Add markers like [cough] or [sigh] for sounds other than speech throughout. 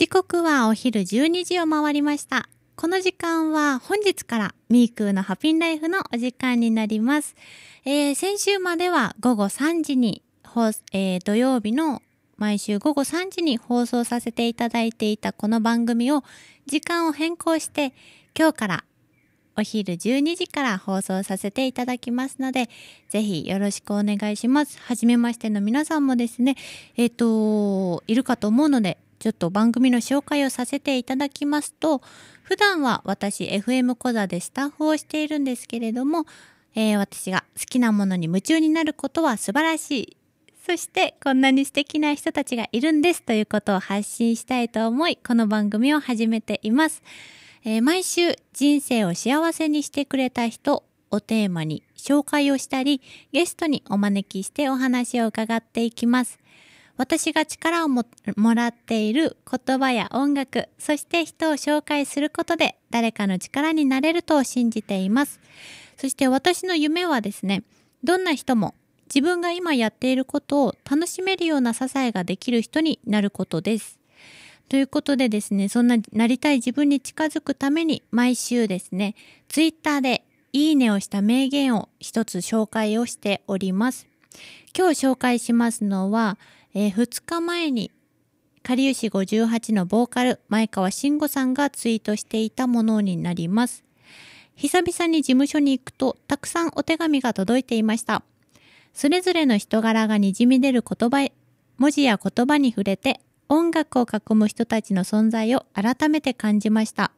時刻はお昼12時を回りました。この時間は本日からミークーのハピンライフのお時間になります。えー、先週までは午後3時に、えー、土曜日の毎週午後3時に放送させていただいていたこの番組を時間を変更して今日からお昼12時から放送させていただきますのでぜひよろしくお願いします。はじめましての皆さんもですね、えっ、ー、と、いるかと思うのでちょっと番組の紹介をさせていただきますと、普段は私 FM コザでスタッフをしているんですけれども、えー、私が好きなものに夢中になることは素晴らしい。そしてこんなに素敵な人たちがいるんですということを発信したいと思い、この番組を始めています。えー、毎週人生を幸せにしてくれた人をテーマに紹介をしたり、ゲストにお招きしてお話を伺っていきます。私が力をもらっている言葉や音楽、そして人を紹介することで誰かの力になれると信じています。そして私の夢はですね、どんな人も自分が今やっていることを楽しめるような支えができる人になることです。ということでですね、そんななりたい自分に近づくために毎週ですね、ツイッターでいいねをした名言を一つ紹介をしております。今日紹介しますのは、えー、2日前に、かりゆし58のボーカル、前川慎吾さんがツイートしていたものになります。久々に事務所に行くと、たくさんお手紙が届いていました。それぞれの人柄がにじみ出る言葉、文字や言葉に触れて、音楽を囲む人たちの存在を改めて感じました。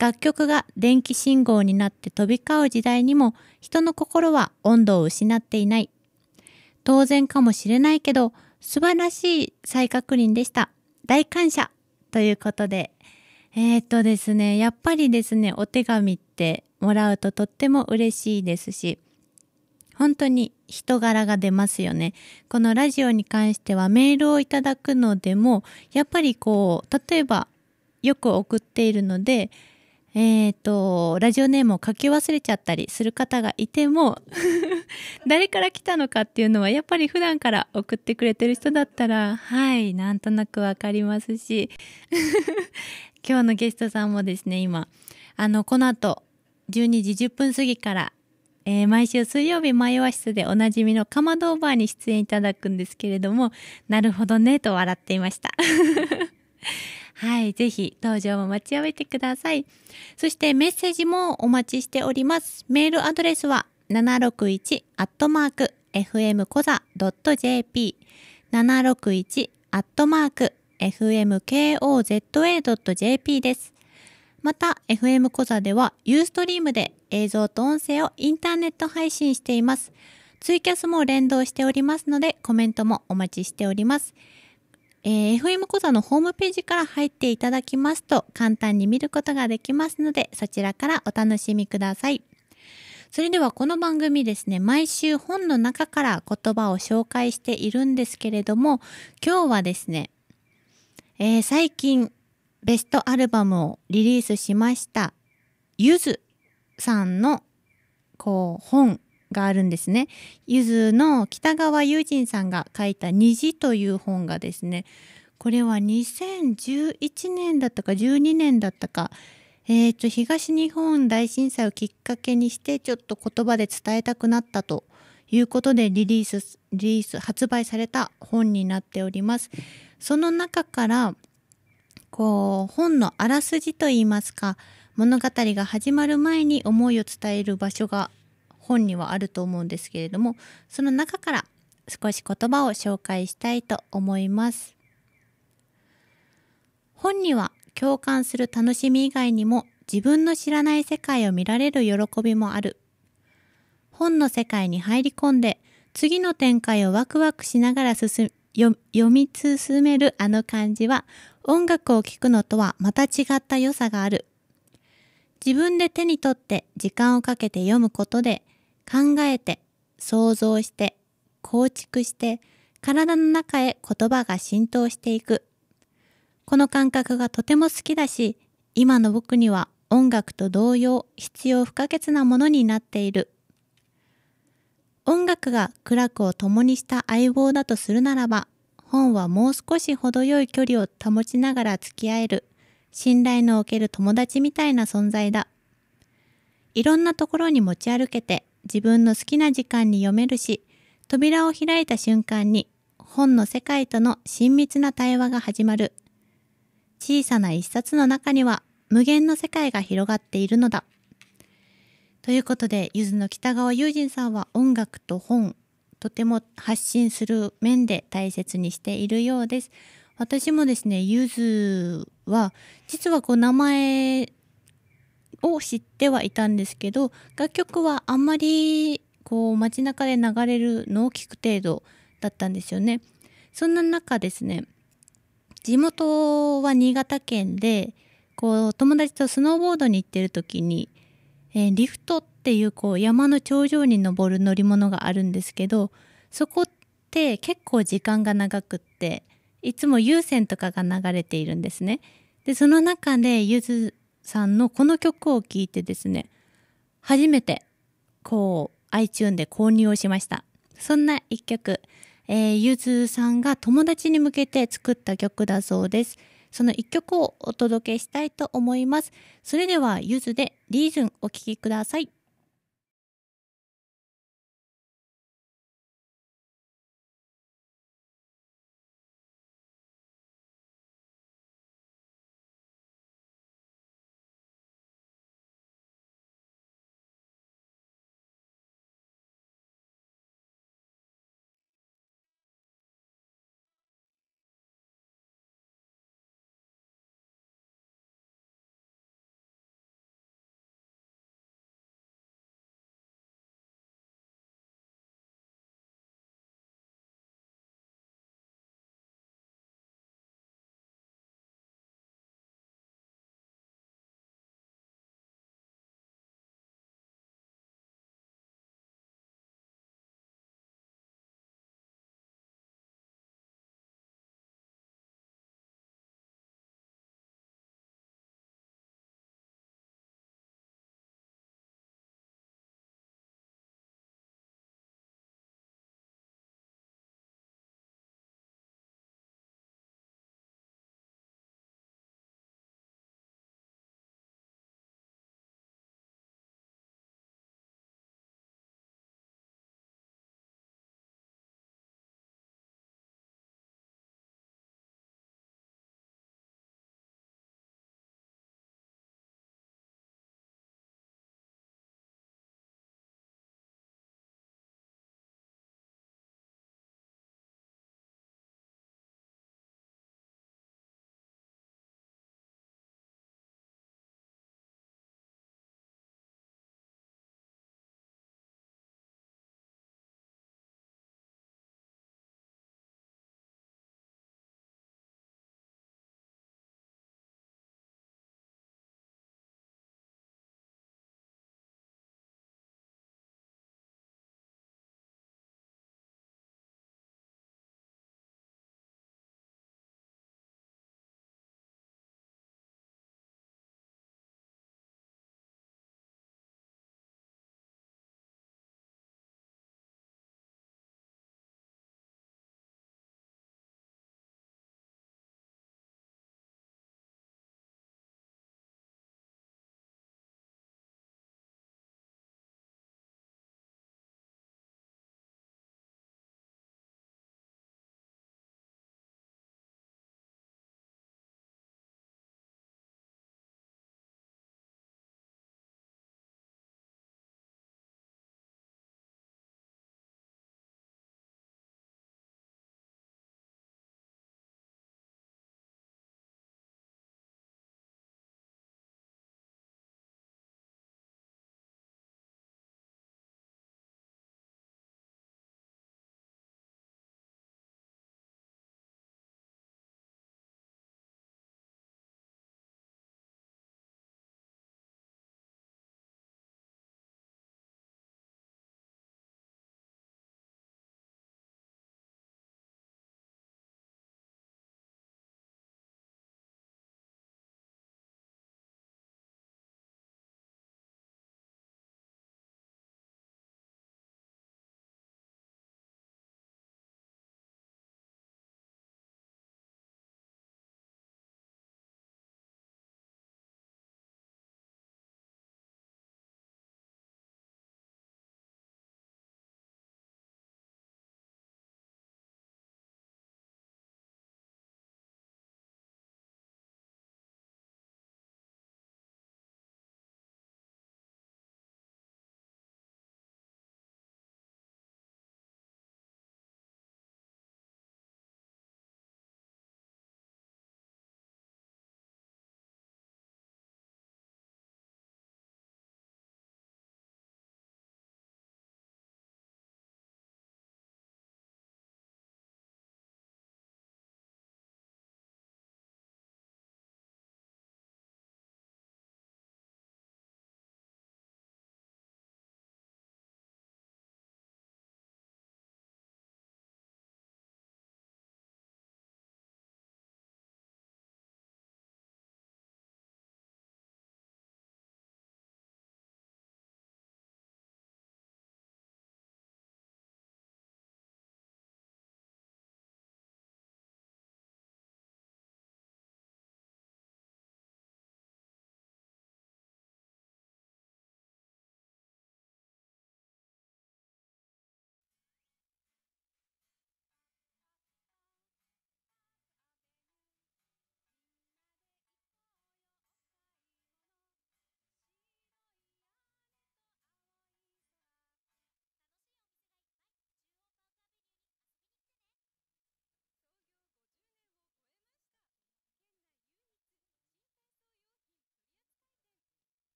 楽曲が電気信号になって飛び交う時代にも人の心は温度を失っていない。当然かもしれないけど、素晴らしい再確認でした。大感謝ということで。えー、っとですね、やっぱりですね、お手紙ってもらうととっても嬉しいですし、本当に人柄が出ますよね。このラジオに関してはメールをいただくのでも、やっぱりこう、例えばよく送っているので、えっ、ー、と、ラジオネームを書き忘れちゃったりする方がいても [laughs] 誰から来たのかっていうのは、やっぱり普段から送ってくれてる人だったら、はい、なんとなくわかりますし [laughs] 今日のゲストさんもですね、今、あの、この後、12時10分過ぎから、えー、毎週水曜日、マイワ室でおなじみのかまどーバーに出演いただくんですけれども、なるほどね、と笑っていました。はい、ぜひ登場も待ちわびてください。そしてメッセージもお待ちしております。メールアドレスは761アットマーク fm コザ .jp 761アットマーク fmkoza.jp です。また FM コザではユーストリームで映像と音声をインターネット配信しています。ツイキャスも連動しておりますのでコメントもお待ちしております。えー、FM 講座のホームページから入っていただきますと簡単に見ることができますのでそちらからお楽しみください。それではこの番組ですね、毎週本の中から言葉を紹介しているんですけれども、今日はですね、えー、最近ベストアルバムをリリースしました、ゆずさんのこう本があるんですね。ゆずの北川悠仁さんが書いた虹という本がですね、これは2011年だったか12年だったか、えー、と東日本大震災をきっかけにしてちょっと言葉で伝えたくなったということでリリースリリース発売された本になっております。その中からこう本のあらすじといいますか物語が始まる前に思いを伝える場所が本にはあると思うんですけれどもその中から少し言葉を紹介したいと思います本には共感する楽しみ以外にも自分の知らない世界を見られる喜びもある本の世界に入り込んで次の展開をワクワクしながら進読み進めるあの感じは音楽を聴くのとはまた違った良さがある自分で手に取って時間をかけて読むことで考えて、想像して、構築して、体の中へ言葉が浸透していく。この感覚がとても好きだし、今の僕には音楽と同様必要不可欠なものになっている。音楽が苦楽を共にした相棒だとするならば、本はもう少し程よい距離を保ちながら付き合える、信頼のおける友達みたいな存在だ。いろんなところに持ち歩けて、自分の好きな時間に読めるし、扉を開いた瞬間に本の世界との親密な対話が始まる。小さな一冊の中には無限の世界が広がっているのだ。ということで、ゆずの北川友人さんは音楽と本、とても発信する面で大切にしているようです。私もですね、ゆずは、実はこう名前を知ってはいたんですけど楽曲はあんまりこう街中で流れるのを聞く程度だったんですよね。そんな中ですね地元は新潟県でこう友達とスノーボードに行ってる時に、えー、リフトっていうこう山の頂上に登る乗り物があるんですけどそこって結構時間が長くっていつも有線とかが流れているんですね。でその中でゆずさんのこの曲を聴いてですね初めてこう iTune で購入をしましたそんな一曲、えー、ゆずさんが友達に向けて作った曲だそうですその一曲をお届けしたいと思いますそれではゆずでリーズンお聴きください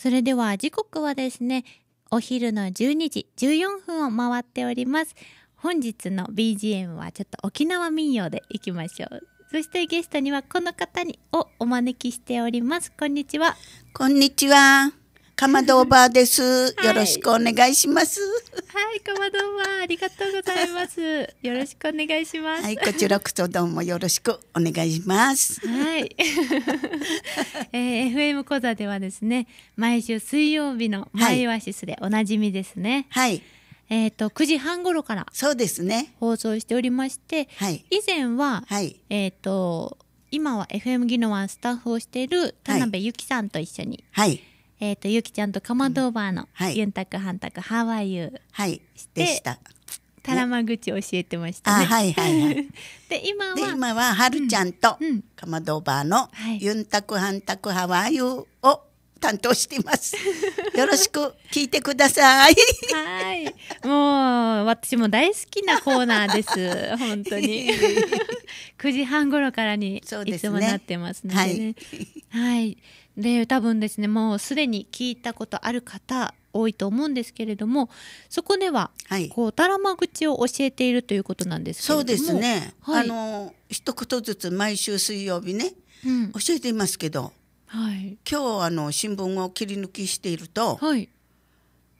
それでは時刻はですね、お昼の12時14分を回っております。本日の BGM はちょっと沖縄民謡でいきましょう。そしてゲストにはこの方にをお招きしております。こんにちは。こんにちは。かまどおばです、よろしくお願いします。はい、かまどおば、ありがとうございます。よろしくお願いします。はい、こちらこそどうもよろしくお願いします。はい。[laughs] えー、FM 講座ではですね、毎週水曜日のマイオアシスでおなじみですね。はい。えっ、と9時半頃からそうですね放送しておりまして、はい、以前は、はい、えっ、と今は FM ギノワンスタッフをしている田辺由紀さんと一緒に、はい、えっ、ー、と、ゆきちゃんとかまどーバーの、はい、ユンタクハンタクハワイユー。はい。でした。たらま口教えてました、ね、あ、はいはいはい。[laughs] で、今は。今は、はるちゃんと、かまどーバーの、ユンタクハンタクハワイユーを、担当しています。[laughs] よろしく聞いてください。はい。もう私も大好きなコーナーです。本当に。9 [laughs] 時半頃からにいつもなってますのでねはい、はいで多分ですねもうすでに聞いたことある方多いと思うんですけれどもそこでは、はい、こうたらま口を教えているということなんですけれどもそうですね、はい、あの一言ずつ毎週水曜日ね、うん、教えていますけど、はい、今日あの新聞を切り抜きしていると、はい、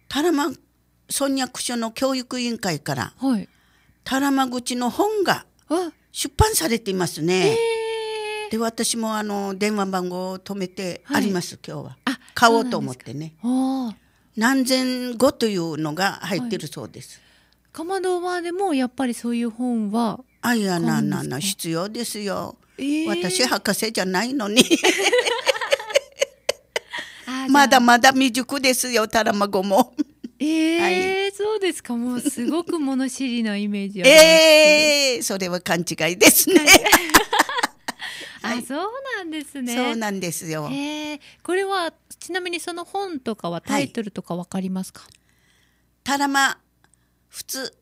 タラマ村役所の教育委員会から、はい、タラマ口の本が出版されていますね。えーで私もあの電話番号を止めてあります、はい、今日は買おうと思ってね何千語というのが入ってるそうです、はい、かまどはでもやっぱりそういう本はあいやななな必要ですよ、えー、私博士じゃないのに [laughs] まだまだ未熟ですよたらまごもええーそうですか。もうすごく物知りなイメージええー、それは勘違いですね。はい、そうなんですね。そうなんですよ。えこれはちなみにその本とかはタイトルとかわかりますか？はい、タラマ普通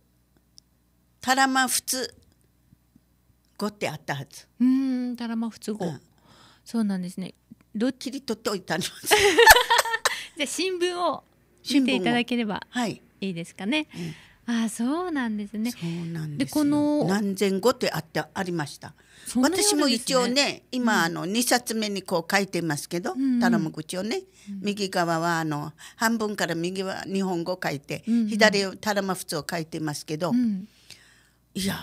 タラマ普通語ってあったはず。うん、タラマ普通語、うん、そうなんですね。どっちり取っておいたの。[laughs] じゃ新聞を見ていただければいいですかね。はいあそうなんですね。そうなんですでこの何千語ってあってありました。ね、私も一応ね今、あの二冊目にこう書いてますけど、うん、頼む口をね、うん、右側はあの半分から右は日本語書いて、うん左をタラマフツを書いてますけど、うん、いや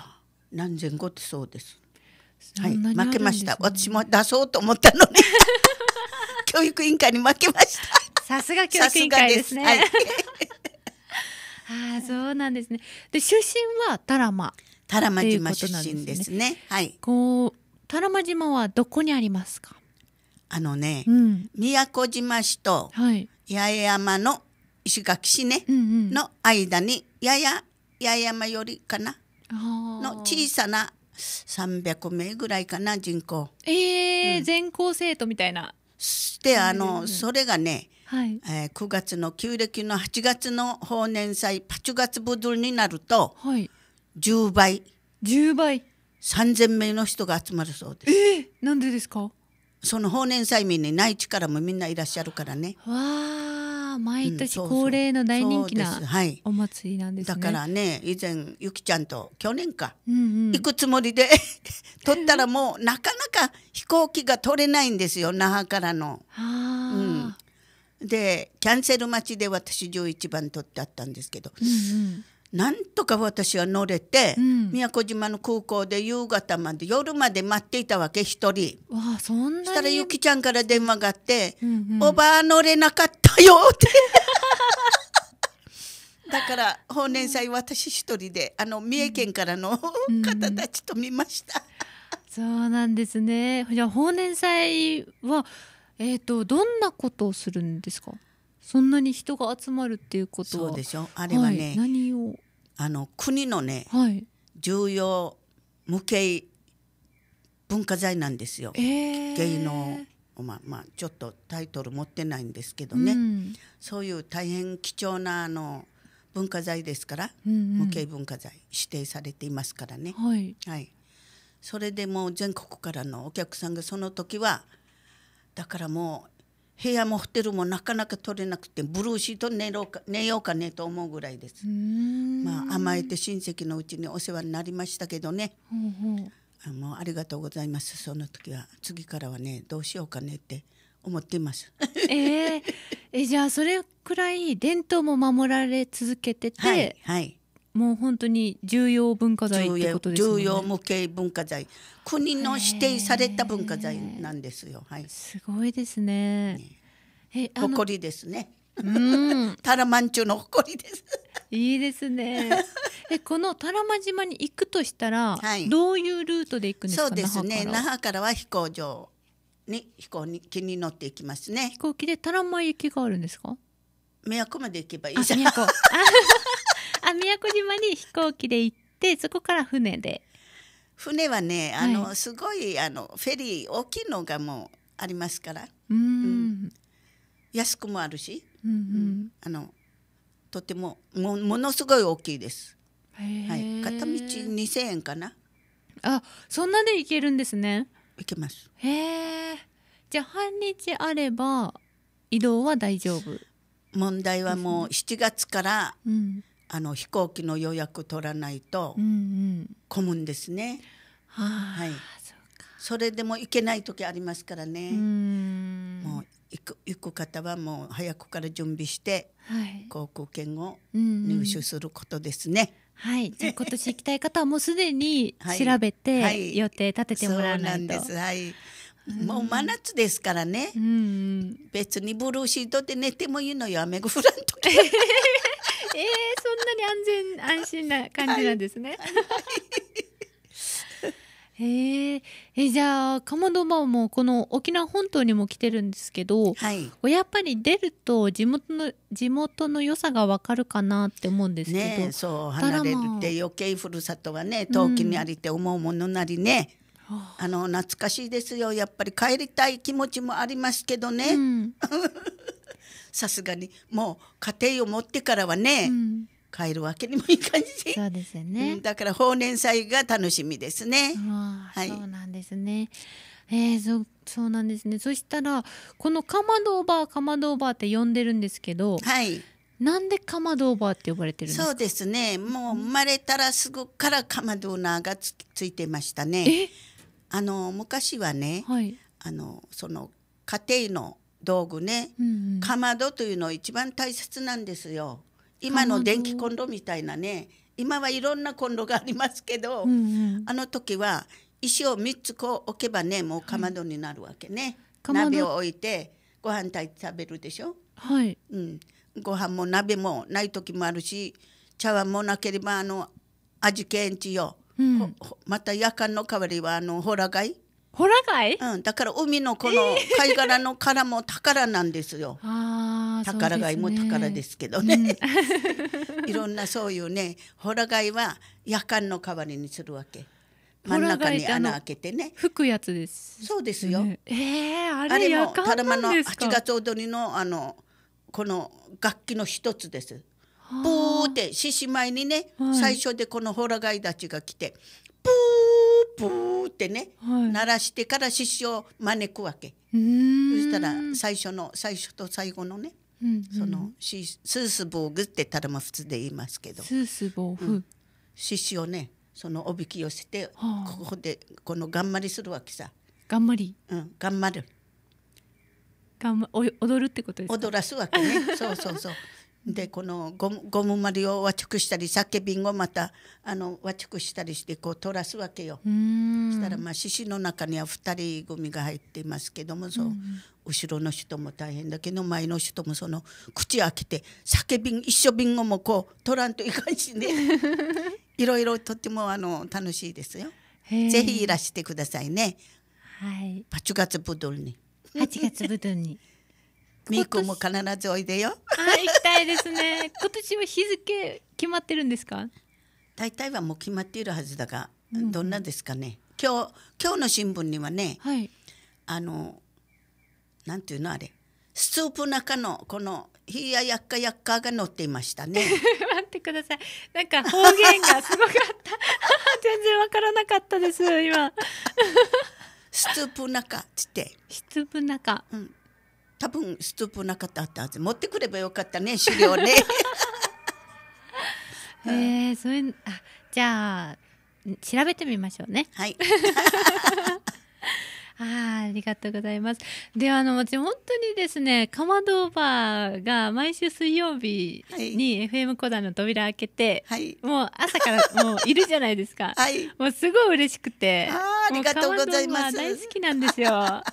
何千語ってそうです。はい、ね、負けました。私も出そうと思ったのに [laughs] 教育委員会に負けました。さすが教育委員会ですね。ああそうなんですね。で出身は多良間。多良間島出身ですね。はい。こう多良間島はどこにありますか。あのね、うん、宮古島市と八重山の石垣市ね、うんうん、の間にやや八重山よりかなの小さな300名ぐらいかな人口。ええーうん、全校生徒みたいな。であの、うんうん、それがねはい、えー、9月の旧暦の8月の法年祭パ月ュガブドゥになると、はい、10倍10倍3000名の人が集まるそうです。えー、なんでですかその法年祭民にない力もみんないらっしゃるからね。わあ、毎年恒例の大人気なお祭りなんですね。だからね、以前ゆきちゃんと去年か、うんうん、行くつもりで取 [laughs] ったらもうなかなか飛行機が取れないんですよ、那覇からの。うん、でキャンセル待ちで私11番取ってあったんですけど、うんうんなんとか私は乗れて、うん、宮古島の空港で夕方まで夜まで待っていたわけ一人わそんなしたらゆきちゃんから電話があって「うんうん、おばあ乗れなかったよ」って [laughs] だから法然祭私一人であの三重県からの方たちと見ました、うんうん、そうなんですねじゃあ法然祭はえっ、ー、とどんなことをするんですかそんなに人が集まるっていうことはそうでしょあれはね、はい、何をあの国のね、はい、重要無形文化財なんですよ、えー、芸能まあまあ、ちょっとタイトル持ってないんですけどね、うん、そういう大変貴重なあの文化財ですから、うんうん、無形文化財指定されていますからね、はい、はい、それでもう全国からのお客さんがその時はだからもう部屋もホテルもなかなか取れなくてブルーシート寝ろうか寝ようかねと思うぐらいです。まあ甘えて親戚のうちにお世話になりましたけどね。ほうほうあありがとうございますその時は次からはねどうしようかねって思ってます。[laughs] えー、えじゃあそれくらい伝統も守られ続けてて、はい、はい、もう本当に重要文化財ってことですね重要無形文化財国の指定された文化財なんですよ、はい、すごいですねねえ誇りですねうん、[laughs] タラマンチュの誇りですいいですね。[laughs] え、この多良間島に行くとしたら、はい、どういうルートで行くんですか。そうですね。那覇からは飛行場に飛行機に乗っていきますね。飛行機で多良間行きがあるんですか。宮古まで行けばいいじゃん。[laughs] 宮古島に飛行機で行ってそこから船で船はねあの、はい、すごいあのフェリー大きいのがもうありますからうん、安くもあるし、うん、うん、あのとてももものすごい大きいです、はい、片道2000円かなあそんなで行けるんですね行けますへえじゃあ半日あれば移動は大丈夫問題はもう7月から、うん、あの飛行機の予約取らないと混むんですね。うんうん、はいそれでも行けない時ありますからね。もう行く行く方はもう早くから準備して、航空券を入手することですね。はい、じゃ今年行きたい方はもうすでに [laughs] 調べて予定立ててもらわないと。はい、んです。はい。もう真夏ですからね、別にブルーシートで寝てもいいのよ雨が降らん時 [laughs] えー、そんなに安全安心な感じなんですね。えー、えじゃあまど馬もこの沖縄本島にも来てるんですけど、はい、やっぱり出ると地元の地元の良さが分かるかなって思うんですけどねそう離れるって余計ふるさとはね遠きにありて思うものなりね、うん、あの懐かしいですよやっぱり帰りたい気持ちもありますけどね。うん [laughs] さすがにもう家庭を持ってからはね、うん変るわけにもいかんし。そうですよね、うん。だから法年祭が楽しみですね。はい。そうなんですね。えー、そそうなんですね。そしたらこのかまどおばあかまどおばあって呼んでるんですけど。はい。なんでかまどおばあって呼ばれてるそうですね。もう生まれたらすぐからかまどおながつついてましたね。あの昔はね、はい、あのその家庭の道具ね、うんかまどというの一番大切なんですよ今の電気コンロみたいなね今はいろんなコンロがありますけど、うんうん、あの時は石を3つこう置けばねもうかまどになるわけね、はい、鍋を置いてご飯炊いて食べるでしょ、はいうん、ご飯も鍋もない時もあるし茶碗もなければあの味けんちよ、うん、また夜間の代わりはあのほら貝ホラ貝、うん、だから海のこの貝殻の殻も宝なんですよ。[laughs] あ宝貝も宝ですけどね。[laughs] いろんなそういうねホラ貝は夜間の代わりにするわけ。真ん中に穴開けてね。吹くやつです。そうですよ。ええー、あれ夜間なんでもの八月踊りのあのこの楽器の一つです。ブーって獅子舞にね、最初でこのホラ貝たちが来てプーってね、はい、鳴らしてから獅子を招くわけそしたら最初の最初と最後のね、うんうん、そのしスースボーグってたらま普通で言いますけどスースボーグ、うん、獅子をねそのおびき寄せて、はあ、ここでこの頑張りするわけさ頑張りうん頑張るがん、ま、踊るってことですか踊らすわけねそうそうそうでこのゴムゴムまりを和直したり酒瓶をまたあの和直したりしてこう取らすわけよ。そしたらまあ獅子の中には2人組が入っていますけどもそう、うん、後ろの人も大変だけど前の人もその口開けて酒瓶一緒瓶をもこう取らんといかんしね [laughs] いろいろとってもあの楽しいですよ。ぜひいらしてくださいね。はい、8月ぶどに8月ぶどにみーくんも必ずおいでよ。はい、行きたいですね。今年は日付決まってるんですか？大体はもう決まっているはずだが、うん、どんなですかね。今日今日の新聞にはね、はい、あのなんていうのあれ、スープ中のこのひややっかやっかが載っていましたね。[laughs] 待ってください。なんか方言がすごかった。[laughs] 全然わからなかったです今。[laughs] スープ中って。スープ中。うん。多分ストップなかったはず持ってくればよかったね資料ねえ [laughs] そういうあじゃあ調べてみましょうねはい [laughs] あありがとうございます。で、あの、私本当にですね、かまどーばーが毎週水曜日に FM コーダーの扉開けて、はい、もう朝から [laughs] もういるじゃないですか。はい、もうすごい嬉しくて。あありがとうございます。大好きなんですよ。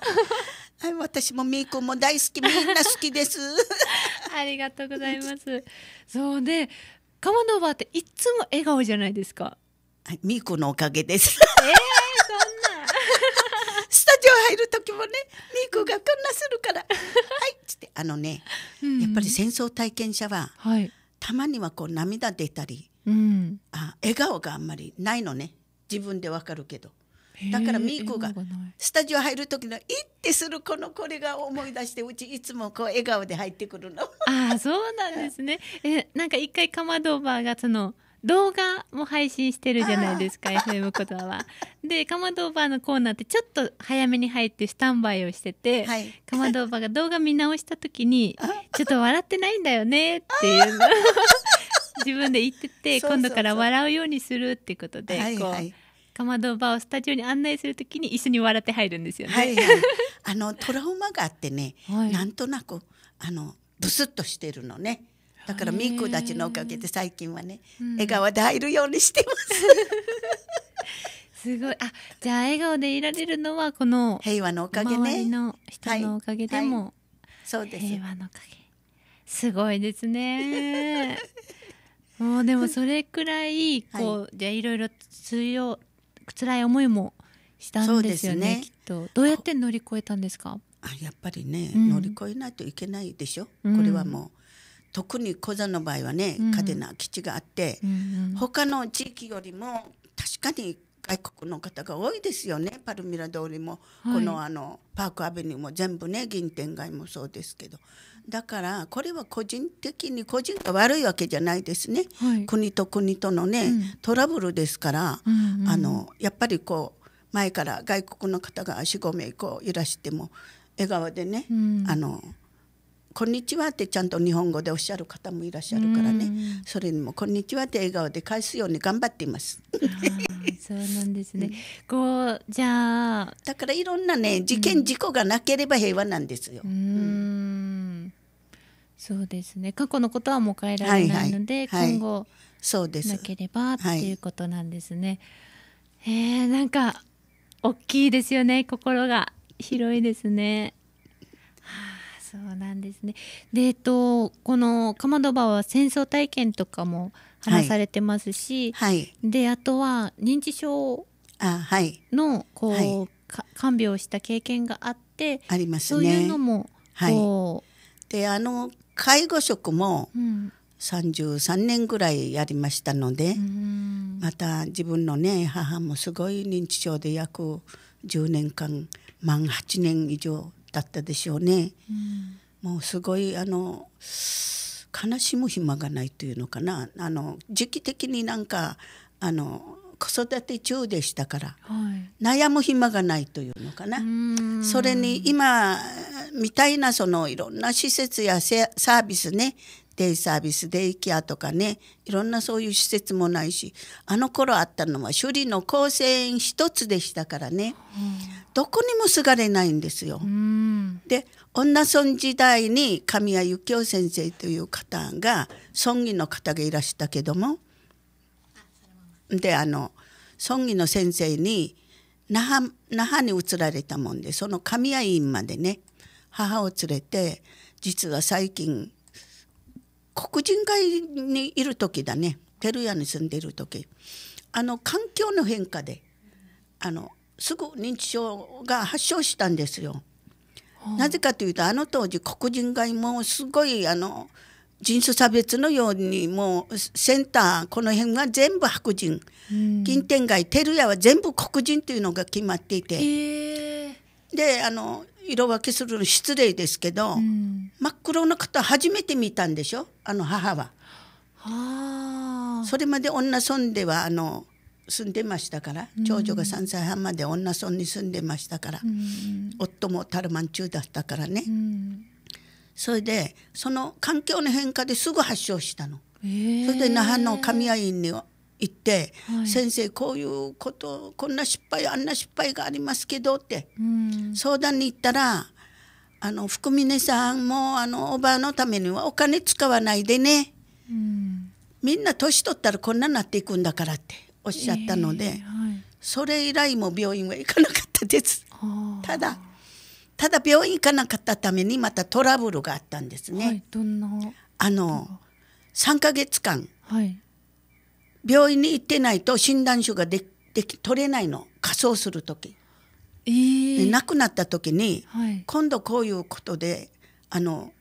はい、私もみーこも大好き、みんな好きです。[laughs] ありがとうございます。そうね、鴨のばっていつも笑顔じゃないですか。はい、みーこのおかげです。ええー、そんな。スタジオ入る時もね、みーこがこんなするから。はい、つって、あのね、うん、やっぱり戦争体験者は、はい、たまにはこう涙出たり、うん、あ、笑顔があんまりないのね。自分でわかるけど。だからみーこがスタジオ入る時の「い」ってするこのこれが思い出してうちいつもこう笑顔で入ってくるの。あそうなんですね。えなんか一回かまどバーがその動画も配信してるじゃないですか FM [laughs] ことは。でかまどバーのコーナーってちょっと早めに入ってスタンバイをしてて、はい、かまどバーが動画見直した時に [laughs]「ちょっと笑ってないんだよね」っていうの [laughs] 自分で言ってて今度から笑うようにするってことでこう。はいかまどバーをスタジオに案内するときに椅子に笑って入るんですよね。はい、はい、[laughs] あのトラウマがあってね、はい、なんとなくあのブスッとしてるのね。だからミークたちのおかげで最近はね、うん、笑顔で入るようにしてます。[laughs] すごいあじゃあ笑顔でいられるのはこの平和のおかげね。の人のおかげでも、はいはい、そうです平和のおかげ。すごいですね。[laughs] もうでもそれくらいこう、はい、じゃいろいろ通用辛い思いもしたんですよね、ね、きっとどうやって乗り越えたんですかあやっぱりね、うん、乗り越えないといけないでしょ、うん、これはもう特に小座の場合はね、嘉手納基地があって、うんうん、他の地域よりも確かに外国の方が多いですよねパルミラ通りも、はい、このあのパークアベニューも全部ね銀天街もそうですけどだからこれは個人的に個人が悪いわけじゃないですね、はい、国と国とのね、うん、トラブルですから、うんうん、あのやっぱりこう前から外国の方が45名こういらしても笑顔でね、うん、あのこんにちはってちゃんと日本語でおっしゃる方もいらっしゃるからね、それにもこんにちはって笑顔で返すように頑張っています。[laughs] そうなんですね。こうじゃあだからいろんなね事件事故がなければ平和なんですよ。うんそうですね過去のことはもう変えられないので、はいはい、今後そうですなければっていうことなんですね。はい、えー、なんか大きいですよね心が広いですね。はあ、そうなんですね。で、えっと、このかまどばは戦争体験とかも話されてますし、はいはい、であとは認知症のこう、はい、看病した経験があってあります、ね、そういうのもこう、であの介護職も33年ぐらいやりましたので、うん、また自分のね母もすごい認知症で約10年間満8年以上だったでしょうね。うん、もうすごいあの悲しむ暇がないというのかなあの時期的になんかあの子育て中でしたから、はい、悩む暇がないというのかなそれに今みたいなそのいろんな施設やサービスねデイサービスデイケアとかねいろんなそういう施設もないしあの頃あったのは首里の構成員一つでしたからね、どこにもすがれないんですよ。で女村時代に神谷幸雄先生という方が村議の方がいらしたけども。であの村議の先生に那覇那覇に移られたもんでその神谷院までね母を連れて実は最近黒人街にいる時だね照屋に住んでいる時あの環境の変化であのすぐ認知症が発症したんですよ。なぜかというとあの当時黒人街もすごいあの人種差別のようにもうセンターこの辺が全部白人、うん、銀天街照屋は全部黒人というのが決まっていて、えー、であの色分けするの失礼ですけど、うん、真っ黒の方初めて見たんでしょあの母は。はそれまで女村ではあの住んでましたから、うん、長女が3歳半まで女村に住んでましたから、夫もタルマン中だったからね。それでその環境の変化ですぐ発症したの。えー、それで那覇の神谷院に行って、はい、先生こういうことこんな失敗あんな失敗がありますけどって、うん、相談に行ったらあの福峰さんもあのおばあのためにはお金使わないでね、うん、みんな年取ったらこんなになっていくんだからっておっしゃったので、えーはい、それ以来も病院は行かなかったです。ただただ病院行かなかったためにまたトラブルがあったんですね。はい、どんなあの3ヶ月間、はい、病院に行ってないと診断書がでで取れないの仮装する時、えー、亡くなった時に、はい、今度こういうことであの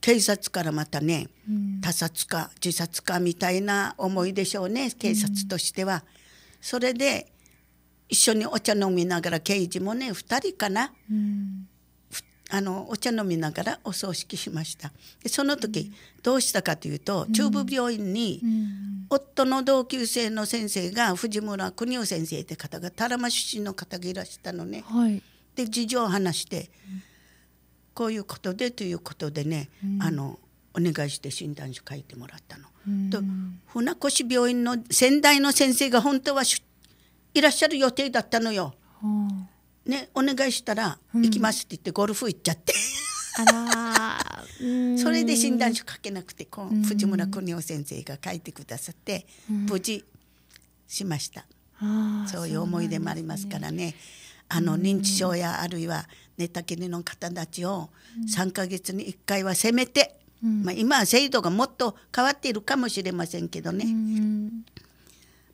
警察からまたね、うん、他殺か自殺かみたいな思いでしょうね警察としては。うん、それで一緒にお茶飲みながら刑事もね2人かな、うん、あのお茶飲みながらお葬式しましたその時どうしたかというと中部病院に夫の同級生の先生が藤村邦夫先生って方が多良間出身の方がいらしたのね、はい、で事情を話して、こういうことでということでね、あのお願いして診断書書いてもらったの。と船越病院の先代の先生が本当はいらっしゃる予定だったのよ。ね、お願いしたら「行きます」って言ってゴルフ行っちゃって、[laughs] うん、それで診断書書けなくてこ藤村邦夫先生が書いてくださって無事しました、うそういう思い出もありますからね、ね、あの認知症やあるいは寝たきりの方たちを3か月に1回はせめて、うん、まあ、今は制度がもっと変わっているかもしれませんけどね、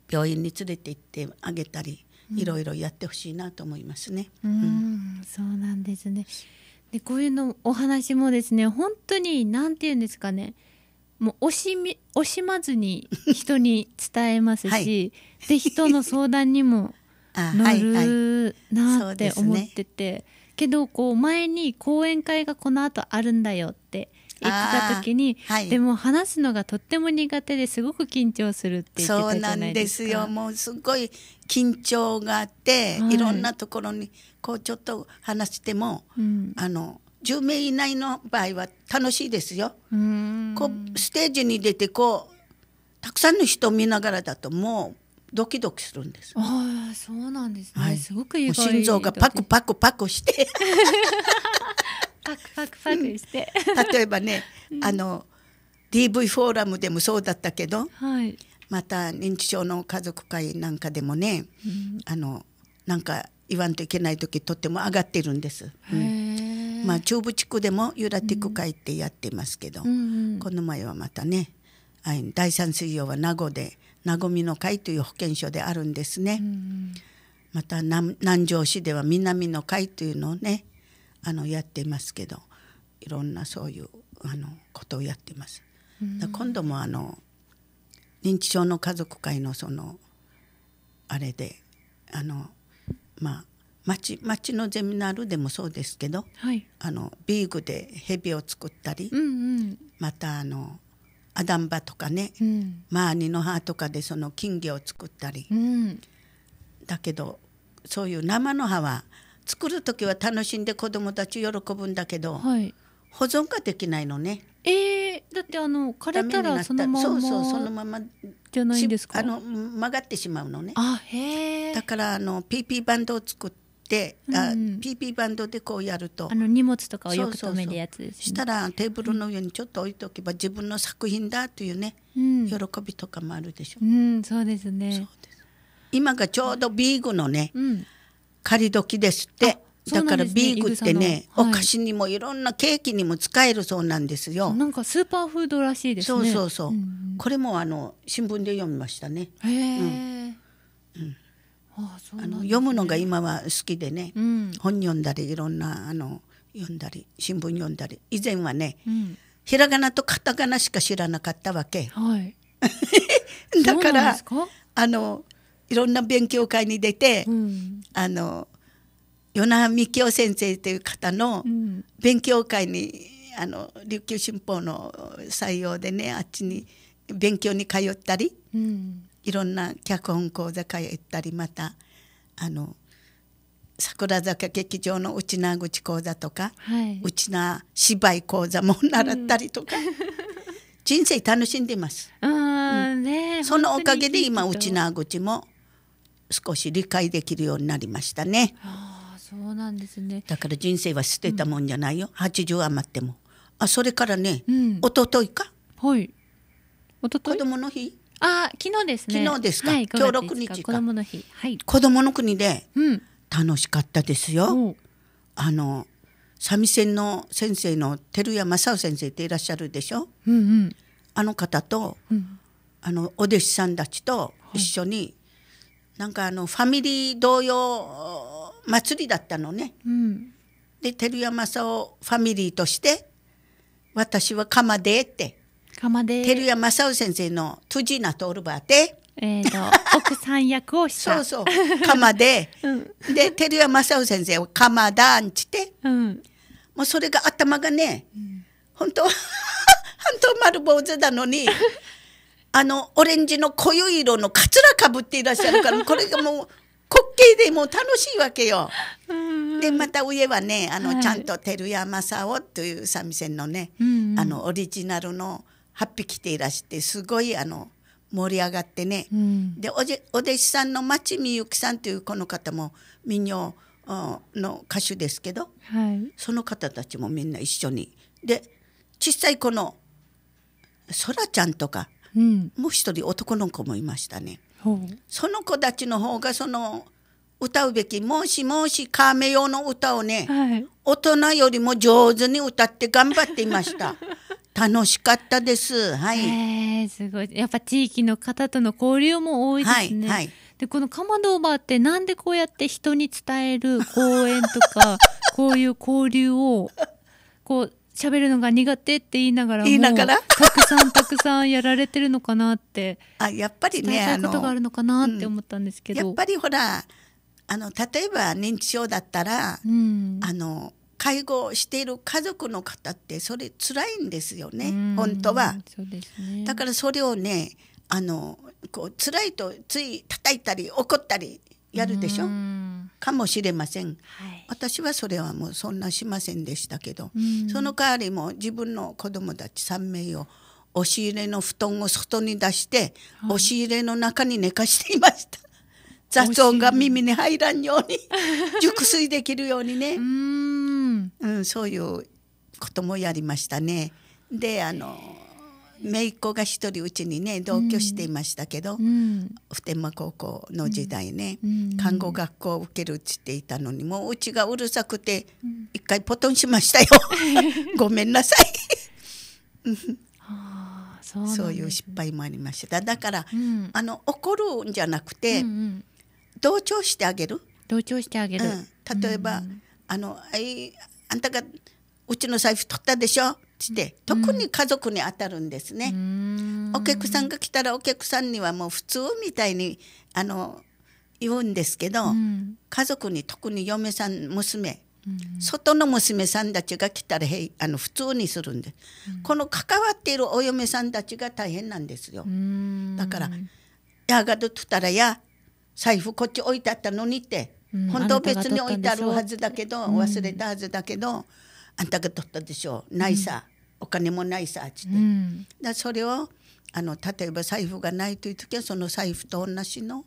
病院に連れて行ってあげたり。いろいろやってほしいなと思いますね。うん、そうなんですね。でこういうのお話もですね本当に何て言うんですかねもう惜しみ惜しまずに人に伝えますし、はい、で人の相談にも [laughs] 乗るなって思ってて、はいはいね、けどこう前に講演会がこの後あるんだよって行った時に、はい、でも話すのがとっても苦手ですごく緊張するってそうなんですよもうすごい緊張があって、はい、いろんなところにこうちょっと話しても、うん、あの10名以内の場合は楽しいですよ。うこうステージに出てこうたくさんの人を見ながらだともうドキドキするんです。ああ、そうなんですね。はい、すごくい心臓がパクパクパクして。[laughs] パクパクパクして、例えばね、あの DV フォーラムでもそうだったけど、はい、また認知症の家族会なんかでもね、うん、あのなんか言わんといけない時とても上がってるんです。うん、まあ中部地区でもユラティク会ってやってますけど、うん、この前はまたね第三水曜は名護で名護みの会という保健所であるんですね。また南城市では南の会というのをねあのやってますけどいろんなそういうあのことをやってます。だ今度もあの認知症の家族会のそのあれであのまあ町町のゼミナールでもそうですけど、はい、あのビーグで蛇を作ったり、うんうん、またあのアダンバとかね、うん、マーニの葉とかでその金魚を作ったり、うん、だけどそういう生の葉は作る時は楽しんで子どもたち喜ぶんだけど、はい、保存ができないのね。えー、だってあの枯れたらそのままそうそうそのままじゃないんですかあの曲がってしまうのねあへだからあの PP バンドを作って、うん、あ PP バンドでこうやるとあの荷物とかをよく止めるやつです、ね、したらテーブルの上にちょっと置いとけば、自分の作品だというね、うん、喜びとかもあるでしょうん、そうですね今がちょうどビーグのね、うん、仮時ですって。だからビーグってね、はい、お菓子にもいろんなケーキにも使えるそうなんですよ。なんかスーパーフードらしいですね。そうそうそう。うん、これもあの新聞で読みましたね。へえ、うん。あの読むのが今は好きでね、うん、本読んだりいろんなあの読んだり新聞読んだり以前はね、うん、ひらがなとカタカナしか知らなかったわけ、はい、[laughs] だからあのいろんな勉強会に出て、うん、あの与那美京先生という方の勉強会に、うん、あの琉球新報の採用でねあっちに勉強に通ったり、うん、いろんな脚本講座会行ったりまたあの桜坂劇場の内縄口講座とか、はい、内縄芝居講座も習ったりとか、うん、人生楽しんでます。うんね、そのおかげで今内縄口も少し理解できるようになりましたね。あそうなんですねだから人生は捨てたもんじゃないよ、うん、余っても。あそれからね、うん、一昨日か。はい。一昨日子供の日あ昨日ですね。昨日ですか。はい、今日六日か。子供の日。はい。子供の国で、うん、楽しかったですよ。あの三味線の先生の照屋正夫先生っていらっしゃるでしょ。うんうん、あの方と、うん、あのお弟子さんたちと一緒になんかあのファミリー同様祭りだったのね。うん、で照山さをファミリーとして私は釜でってで照山さ夫先生の辻なとおるばて。えと、[laughs] 奥さん役をしたそうそう釜で、[laughs] うん、で照山さ夫先生は釜だんちて、うん、もうそれが頭がね、うん、本当 [laughs] 本当丸坊主なのにあのオレンジの濃い色のかつらかぶっていらっしゃるからこれがもう滑稽でもう楽しいわけよ。でまた上はねあの、はい、ちゃんと照山さおという三味線のね、うんうん、あのオリジナルの8匹ていらしてすごいあの盛り上がってね、うん、でおじお弟子さんの町みゆきさんというこの方も民謡の歌手ですけど、はい、その方たちもみんな一緒に。で小さいこのそらちゃんとかうん、もう一人男の子もいましたね。その子たちの方がその歌うべき「もしもしカーメ用の歌をね、はい、大人よりも上手に歌って頑張っていました。[laughs] 楽しかったです。はい。すごい。やっぱ地域の方との交流も多いですね。はいはい、で、このかまどおばってなんでこうやって人に伝える講演とか、[laughs] こういう交流を、こう、喋るのが苦手って言いながら言いながらたくさんたくさんやられてるのかなってあやっぱりね伝えことがあるのかなって思ったんですけど、うん、やっぱりほらあの例えば認知症だったら、うん、あの介護している家族の方ってそれ辛いんですよね、うん、本当は、ね、だからそれをねあのこう辛いとつい叩いたり怒ったりやるでしょ。うんかもしれません、はい、私はそれはもうそんなしませんでしたけど、うん、その代わりも自分の子供たち3名を押し入れの布団を外に出して、はい、押し入れの中に寝かしていました [laughs] 雑音が耳に入らんように熟睡できるようにねうん、そういうこともやりましたね。であの姪っ子が一人うちにね同居していましたけど、うん、普天間高校の時代ね、うん、看護学校を受けるっつっていたのにもううちがうるさくて一回ポトンしましたよ [laughs] ごめんなさいそう、ね,、そういう失敗もありましただから、うん、あの怒るんじゃなくて、うんうん、同調してあげる同調してあげる、例えば、あのあんたがうちの財布取ったでしょちで特に家族にあたるんですね、うん、お客さんが来たらお客さんにはもう普通みたいにあの言うんですけど、うん、家族に特に嫁さん娘、うん、外の娘さんたちが来たらへあの普通にするんです、この関わっているお嫁さんたちが大変なんですよ、だから「やがどとたらや財布こっち置いてあったのに」って、本当別に置いてあるはずだけど、忘れたはずだけど。あんたが取ったでしょないさ、お金もないさあっうん、だそれをあの例えば財布がないという時はその財布と同じの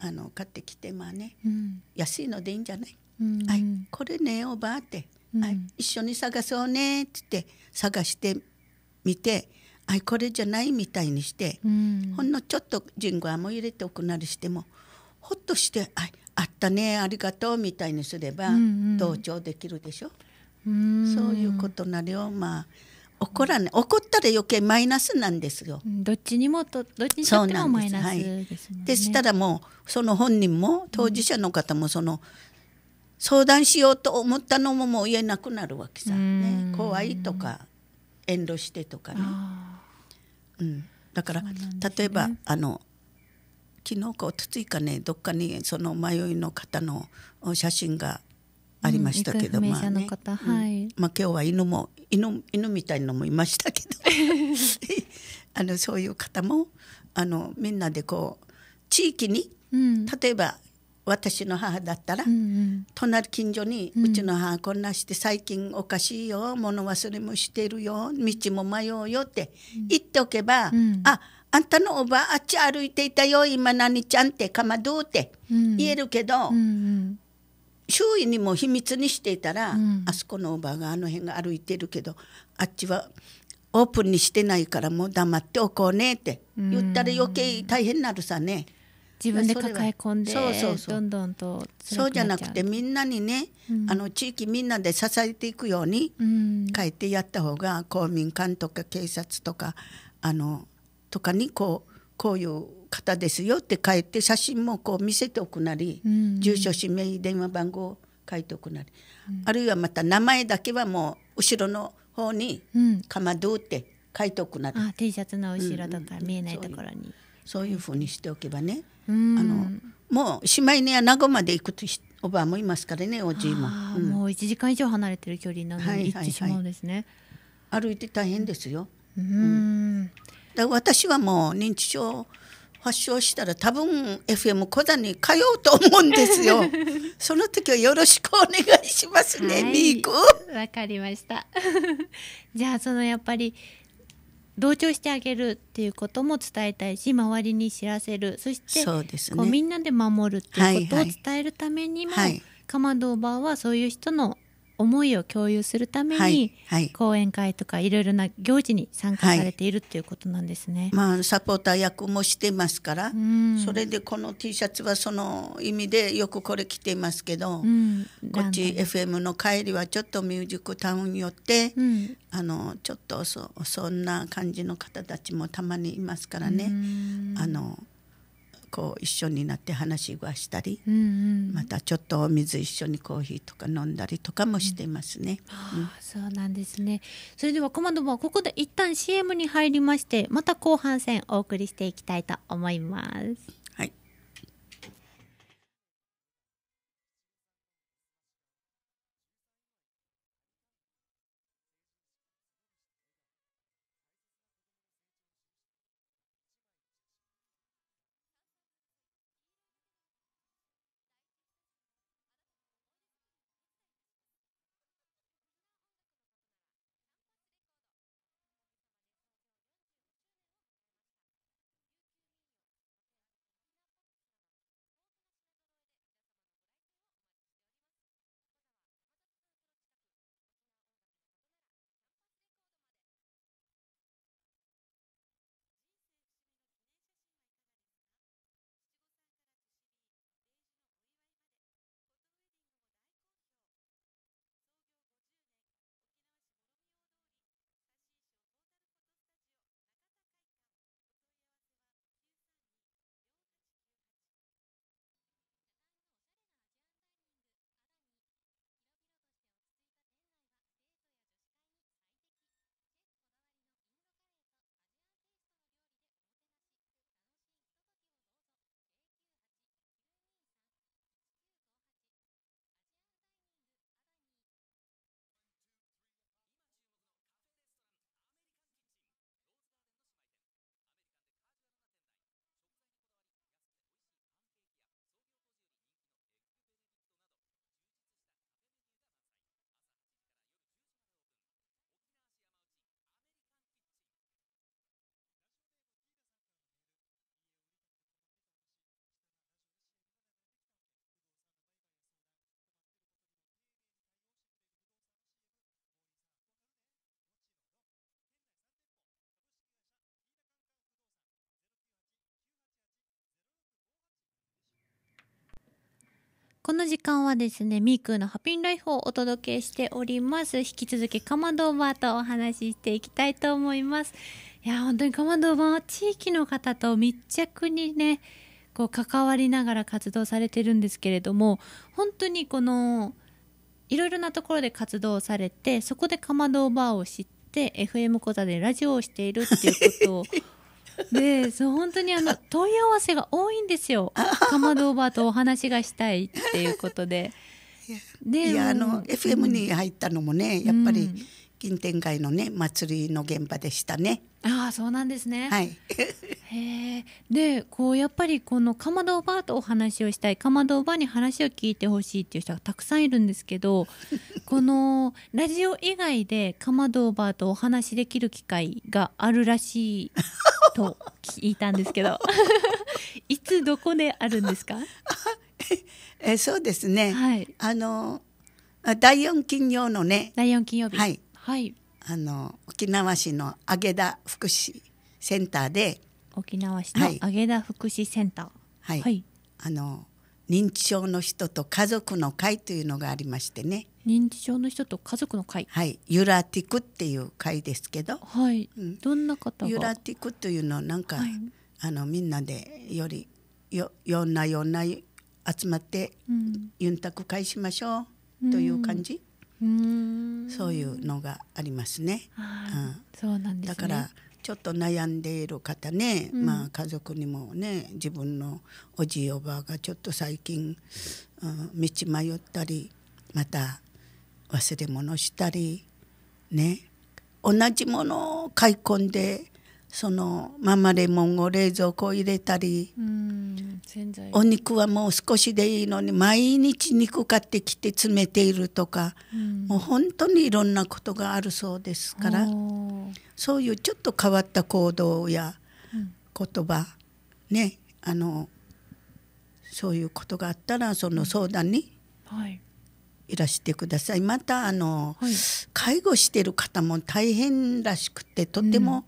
あの買ってきてまあね、うん、安いのでいいんじゃない、うん、はい、これねおばあって、はい、一緒に探そうねっつって探してみて。い、これじゃないみたいにして、うん、ほんのちょっとジンゴアも入れておくなりしてもほっとしてああったねありがとうみたいにすれば同調できるでしょ、ううん、そういうことなりをまあ怒らない怒ったら余計マイナスなんですよ。どっちにもとどっちにとってもマイナスですね。はい、でしたらもうその本人も当事者の方もその、うん、相談しようと思ったのももう言えなくなるわけさ、ね、怖いとか遠慮してとかね。うん、だから、ね、例えばあの昨日かおとついかねどっかにその迷いの方の写真がありましたけど、うん、まあ、ね、はいまあ、今日は犬も犬犬みたいのもいましたけど [laughs] あのそういう方もあのみんなでこう地域に、うん、例えば私の母だったら、うんうん、隣近所に、うちの母こんなして最近おかしいよ物忘れもしてるよ道も迷うよって言っておけば、うん、ああんたのおばあっち歩いていたよ今何ちゃんってかまどうって言えるけど、うんうん周囲にも秘密にしていたら、うん、あそこのおばがあの辺が歩いてるけどあっちはオープンにしてないからもう黙っておこうねって言ったら余計大変になるさね。自分で抱え込んでそうそうそうどんどんとそうじゃなくてみんなにね、うん、あの地域みんなで支えていくように変えてやった方が公民館とか警察とかあのとかにこうこういう方ですよって書いて写真もこう見せておくなり、うんうん、住所氏名電話番号書いておくなり、うん、あるいはまた名前だけはもう後ろの方に「かまど」って書いておくなり、うん、あ T シャツの後ろとか見えないところに、うんうん、そういうふうにしておけばね、うん、あのもうしまいに穴子まで行くとおばあもいますからねおじいも、うん、もう1時間以上離れてる距離なのに行ってしまうんですね、はいはいはい、歩いて大変ですよ、うん、だ私はもう認知症発症したら多分 FM 小座に通うと思うんですよ [laughs] その時はよろしくお願いしますね、はい、みーくわかりました [laughs] じゃあそのやっぱり同調してあげるっていうことも伝えたいし周りに知らせるそしてそうです、ね、こうみんなで守るっていうことを伝えるためにも、はいはい、かまどおばはそういう人の思いを共有するために、講演会とかいろいろな行事に参加されているっていうことなんですね。まあサポーター役もしてますから、それでこの T シャツはその意味でよくこれ着ていますけど、こっち FM の帰りはちょっとミュージックタウンによって、あのちょっとそそんな感じの方たちもたまにいますからね。あのこう一緒になって話はしたり、うんうん、またちょっとお水一緒にコーヒーとか飲んだりとかもしてますね。うん、うん、そうなんですねそれではコマドもここで一旦 CM に入りましてまた後半戦お送りしていきたいと思います。この時間はですね、ミークんのハッピンライフをお届けしております。引き続きかまどバーとお話ししていきたいと思います。いや、本当にかまどバは地域の方と密着にね、こう関わりながら活動されてるんですけれども、本当にこの、いろいろなところで活動されて、そこでかまどバーを知って、FM 小座でラジオをしているっていうことを [laughs] でそう本当にあの [laughs] 問い合わせが多いんですよかまどおばとお話がしたいっていうことで。で [laughs] いやあの、うん、FM に入ったのもねやっぱり銀天街のね祭りの現場でしたね。ああそうなんですね。はい、へえでこうやっぱりこのかまどおばあとお話をしたいかまどおばあに話を聞いてほしいっていう人がたくさんいるんですけどこのラジオ以外でかまどおばあとお話できる機会があるらしいと聞いたんですけど [laughs] いつどこであるんですか [laughs] えそうですね、はい、あの第4金曜のね第4金曜日はい、はい、あの沖縄市の揚田福祉センターで沖縄市の揚田福祉センターはい、はい、あの認知症の人と家族の会というのがありましてね認知症の人と家族の会はいユラティクっていう会ですけどはい、うん、どんな方ユラティクというのなんか、はい、あのみんなでよりよよんなよんな集まって、うん、ユンタク会しましょうという感じ、うん、そういうのがありますね、うん、そうなんです、ね、だからちょっと悩んでいる方ね、うん、まあ、家族にもね自分のおじいおばあがちょっと最近、うん、道迷ったりまた忘れ物したりね同じものを買い込んでそのママレモンを冷蔵庫入れたりお肉はもう少しでいいのに毎日肉買ってきて詰めているとか、うん、もう本当にいろんなことがあるそうですから。そういうちょっと変わった行動や言葉、うん、ねあのそういうことがあったらその相談にいらしてください。またあの、はい、介護してる方も大変らしくてとても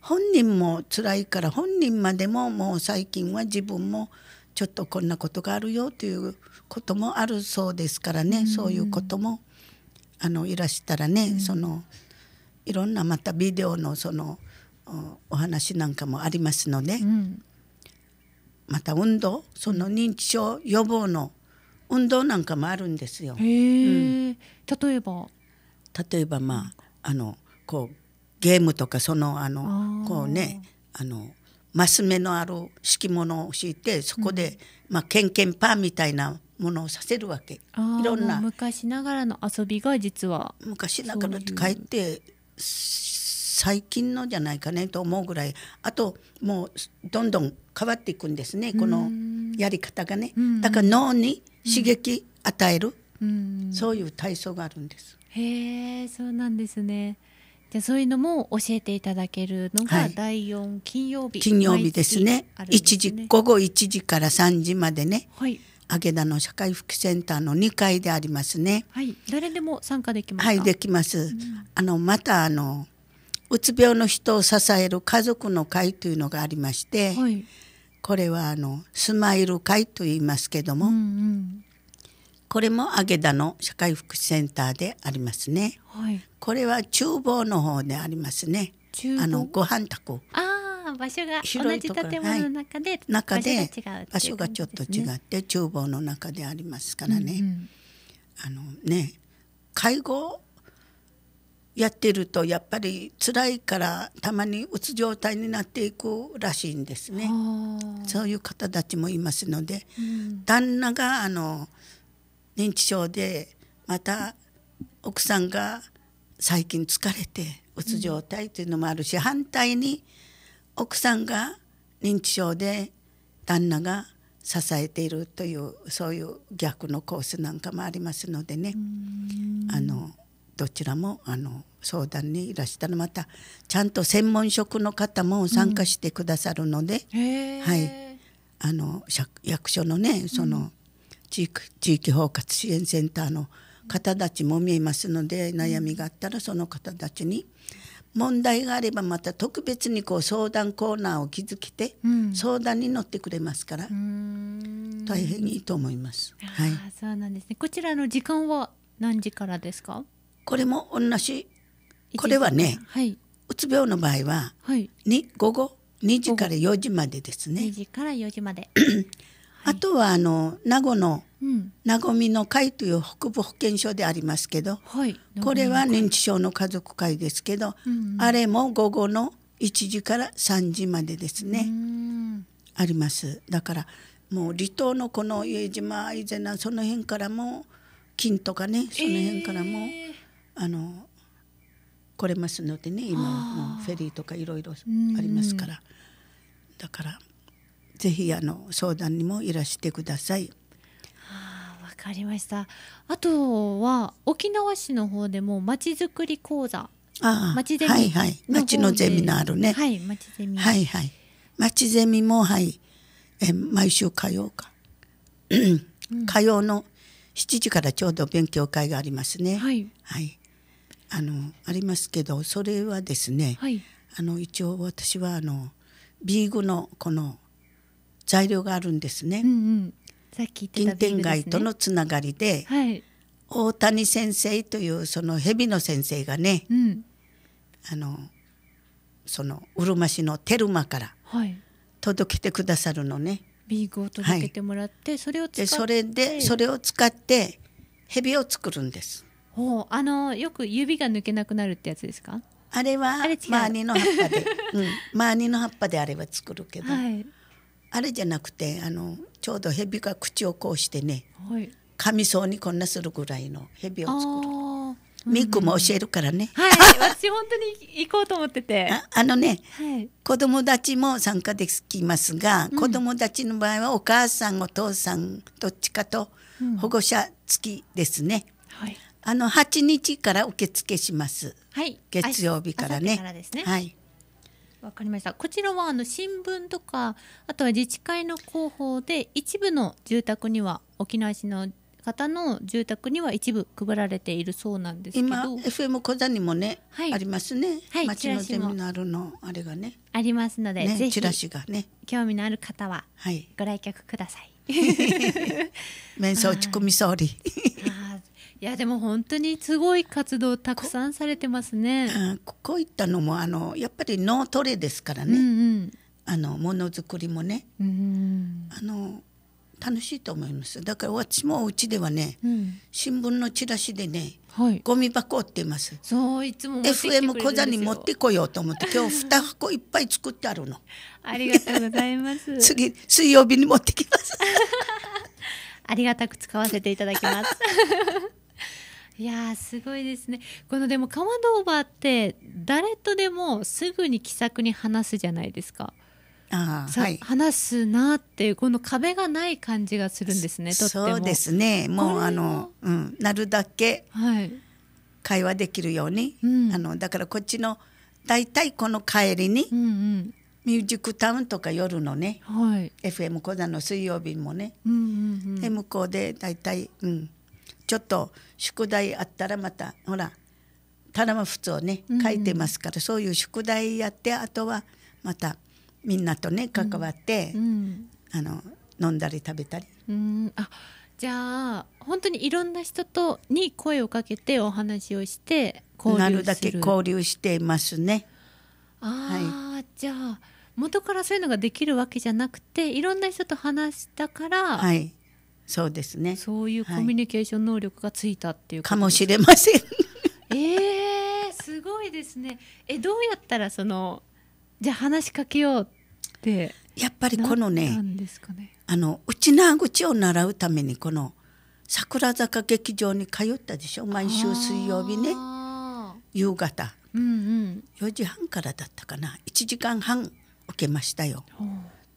本人も辛いから、本人までももう最近は自分もちょっとこんなことがあるよということもあるそうですからね、うん、そういうこともあのいらしたらね、その。いろんなまたビデオのそのお話なんかもありますので、うん、また運動その認知症予防の運動なんかもあるんですよ。うん、例えば例えばまああのこうゲームとかそのあのこうねあのマス目のある敷物を敷いてそこで、うん、まあケンケンパーみたいなものをさせるわけいろんな昔ながらの遊びが実は昔ながらってて最近のじゃないかねと思うぐらいあともうどんどん変わっていくんですねこのやり方がねだから脳に刺激与えるそういう体操があるんですへえそうなんですねじゃそういうのも教えていただけるのが第4金曜日、はい、金曜日ですねですね1時午後1時から3時までね、はい、明田の社会福祉センターの2階でありますね。はい、誰でも参加できますはい、できます。うん、あのまたあのうつ病の人を支える家族の会というのがありまして、はい、これはあのスマイル会と言いますけども、うんうん、これも明田の社会福祉センターでありますね。はい、これは厨房の方でありますね。あのご飯宅。あ場所が同じ建物の中で、はい、場所がちょっと違って、厨房の中でありますからね、うんうん、あのね介護やってるとやっぱり辛いからたまにうつ状態になっていくらしいんですねそういう方たちもいますので、うん、旦那があの認知症でまた奥さんが最近疲れてうつ状態というのもあるし、反対に奥さんが認知症で旦那が支えているというそういう逆のコースなんかもありますのでねあのどちらもあの相談にいらしたらまたちゃんと専門職の方も参加してくださるので、うん、はい、あの役所のねその地域うん、地域包括支援センターの方たちも見えますので悩みがあったらその方たちに問題があればまた特別にこう相談コーナーを築けて、相談に乗ってくれますから、大変いいと思います。はい。そうなんですね。こちらの時間は何時からですか？これも同じ。これはね、はい、うつ病の場合は、はい、に午後2時から4時までですね。2時から4時まで。[coughs] あとはあの名護の名護みの会という北部保健所でありますけど、はい、これは認知症の家族会ですけど、うんあれも午後の1時から3時までですねありますだからもう離島のこの家島伊瀬名その辺からも金とかねその辺からも、えー、あの来れますのでね今もフェリーとかいろいろありますからだからぜひあの相談にもいらしてください。わかりました。あとは沖縄市の方でもまちづくり講座、あまちゼミはいはい、町のゼミのあるね。はい、まちゼミ。はいはい、まちゼミもはいえ毎週火曜か火曜の七時からちょうど勉強会がありますね。はい。はい。あのありますけど、それはですね。はい。あの一応私はあのビーグのこの材料があるんですね。うんうんさっき言っ街とのつながりで、はい、大谷先生というその蛇の先生がね、うん、あのそのうるま市のテルマから届けてくださるのね。ビーグを届けてもらって、はい、それを使ってそれでそれを使って蛇を作るんです。ほうあのよく指が抜けなくなるってやつですか？あれはマーニの葉っぱで、うん、マーニの葉っぱであれは作るけど。はいあれじゃなくてあのちょうど蛇が口をこうしてね、はい、噛みそうにこんなするぐらいの蛇を作る。ミックも教えるからね。はい、私本当に行こうと思ってて。[laughs] ああのね、はい、子供たちも参加できますが、うん、子供たちの場合はお母さんお父さんどっちかと保護者付きですね。うん、はい。あの8日から受付します。はい。月曜日からね。からですね。はい。わかりました。こちらはあの新聞とか、あとは自治会の広報で一部の住宅には沖縄市の方の住宅には一部配られているそうなんですけど、今 FM 小座にもね、はい、ありますね。はい、町のゼミナルのあれがね、ありますので、ね、ぜひチラシがね、興味のある方はご来客ください。は [laughs] い、面相ち込み総理。いやでも本当にすごい活動たくさんされてますね。ここういったのもあのやっぱり脳トレですからね、うんうん、あのものづくりもね、うん、あの楽しいと思いますだから私もうちではね、うん、新聞のチラシでね、はい、ゴミ箱ってますそういつも FM 小座に持ってこようと思って今日二箱いっぱい作ってあるのありがとうございます [laughs] 次水曜日に持ってきます [laughs] ありがたく使わせていただきます [laughs] いやすごいですねこのでもマドーバーって誰とでもすぐに気さくに話すじゃないですか。あはい、話すなっていうこの壁がない感じがするんですねそうですねもうあの、うん、なるだけ会話できるように、はいうん、あのだからこっちの大体この帰りに、うんうん、ミュージックタウンとか夜のね、はい、FM 講座の水曜日もね、うんうんうん、で向こうで大体、うん、ちょっと宿題あったらまたほら頼む普をね書いてますから、うん、そういう宿題やってあとはまたみんなとね関わって、うん、あの飲んだり食べたり。うんあじゃあ本当にいろんな人とに声をかけてお話をして交流なるだけ交流していますね。ああ、はい、じゃあ元からそういうのができるわけじゃなくていろんな人と話したから、はい、そうですねそういうコミュニケーション能力がついたっていうか、かもしれません [laughs] えー、すごいですねえどうやったらそのじゃあ話しかけようってやっぱりこのねですかねあのうちなちを習うためにこの桜坂劇場に通ったでしょ毎週水曜日ね夕方、うんうん、4時半からだったかな1時間半受けましたよ。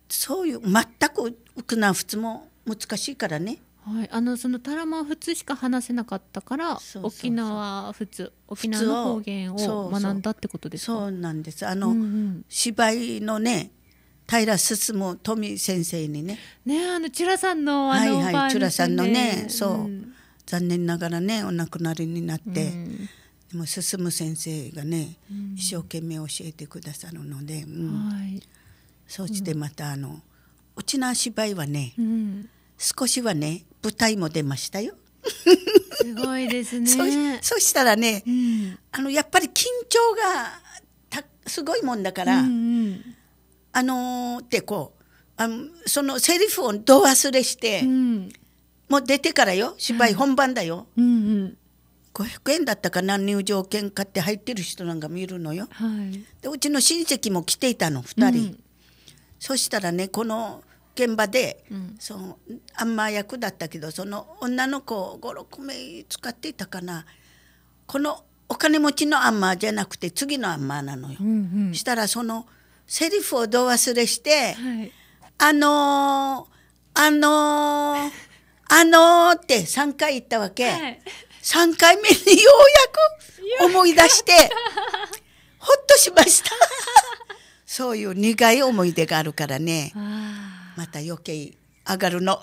そういう全くウクナも難しいからね。はい、あのそのタラマは普通しか話せなかったから沖縄普通沖縄の方言を学んだってことですかそうなんですあの、うんうん、芝居のね平進も富先生にねねあのチュラさんのあの、はいはいチュラさんのねそう、残念ながらねお亡くなりになって、うん、でも進先生がね、うん、一生懸命教えてくださるので、うん、はい、そうしてまたあの、うちの芝居はね、うん、少しはね舞台も出ましたよ。すごいですね。[laughs] そしたらね、うん、あのやっぱり緊張がすごいもんだから、うんうん、あのってこうあのそのセリフをど忘れして、うん、もう出てからよ芝居本番だよ、はいうんうん、500円だったかな入場券買って入ってる人なんか見るのよ、はい、でうちの親戚も来ていたの2人、そしたらねこの現場で、うん、そのあんま役だったけどその女の子を56名使っていたかなこのお金持ちのアンマーじゃなくて次のアンマーなのよ。うんうん、したらそのセリフをど忘れして、はい、あのー、あのー、あのー、って3回言ったわけ、はい、3回目にようやく思い出して [laughs] ほっとしました。そういう苦い思い出があるからねまた余計上がるの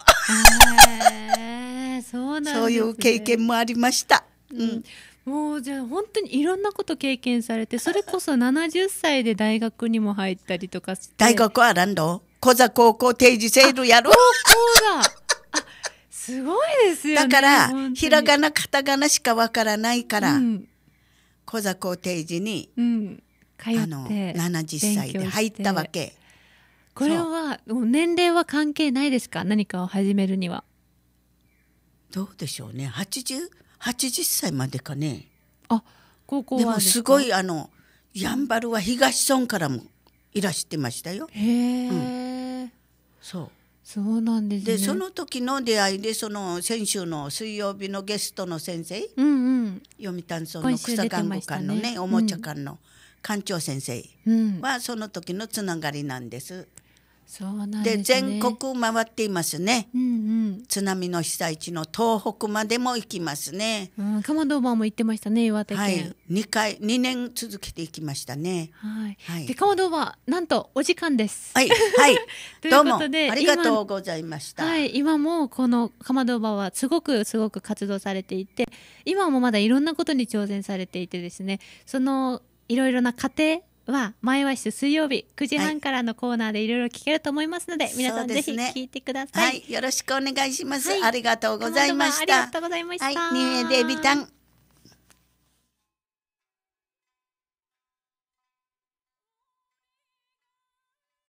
そう、なね、そういう経験もありました。うんもうじゃあ本当にいろんなこと経験されてそれこそ70歳で大学にも入ったりとかして大学は何ド小座高校定時制度やる高校だすごいですよ、ね、だからひらがな片タカしかわからないから、うん、小座高定時に、うん、通ってあの70歳で入ったわけこれは年齢は関係ないですか何かを始めるにはどうでしょうね 80, 80歳までかねあ高校はでもすごいあのやんばるは東村からもいらしてましたよへえ、うん、そうそうなんです、ね、でその時の出会いでその先週の水曜日のゲストの先生、うんうん、読谷村の草看護館のね、ね、おもちゃ館の、うん館長先生はその時のつながりなんです。そうなんで、ね、全国回っていますね、うんうん、津波の被災地の東北までも行きますね、うん、鎌堂バーも行ってましたね岩手県、はい、2回2年続けていきましたねはい、はい、で鎌堂バーなんとお時間ですはい、はい、[laughs] どうもありがとうございましたはい今もこのかまどばはすごくすごく活動されていて今もまだいろんなことに挑戦されていてですねそのいろいろな家庭は前はし水曜日9時半からのコーナーでいろいろ聞けると思いますので、はい、皆さんぜひ聞いてください、ねはい、よろしくお願いします、はい、ありがとうございましたありがとうございました、はい、ニューエデビタン